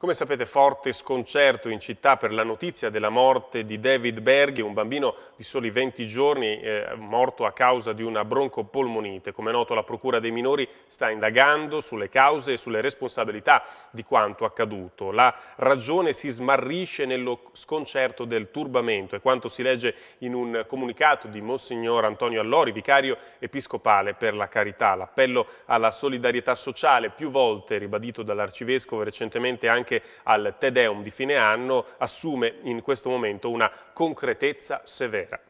Come sapete, forte sconcerto in città per la notizia della morte di David Berghi, un bambino di soli 20 giorni eh, morto a causa di una broncopolmonite. Come noto, la Procura dei minori sta indagando sulle cause e sulle responsabilità di quanto accaduto. La ragione si smarrisce nello sconcerto del turbamento, è quanto si legge in un comunicato di Monsignor Antonio Allori, vicario episcopale per la carità. L'appello alla solidarietà sociale, più volte ribadito dall'arcivescovo recentemente anche anche al Tedeum di fine anno assume in questo momento una concretezza severa.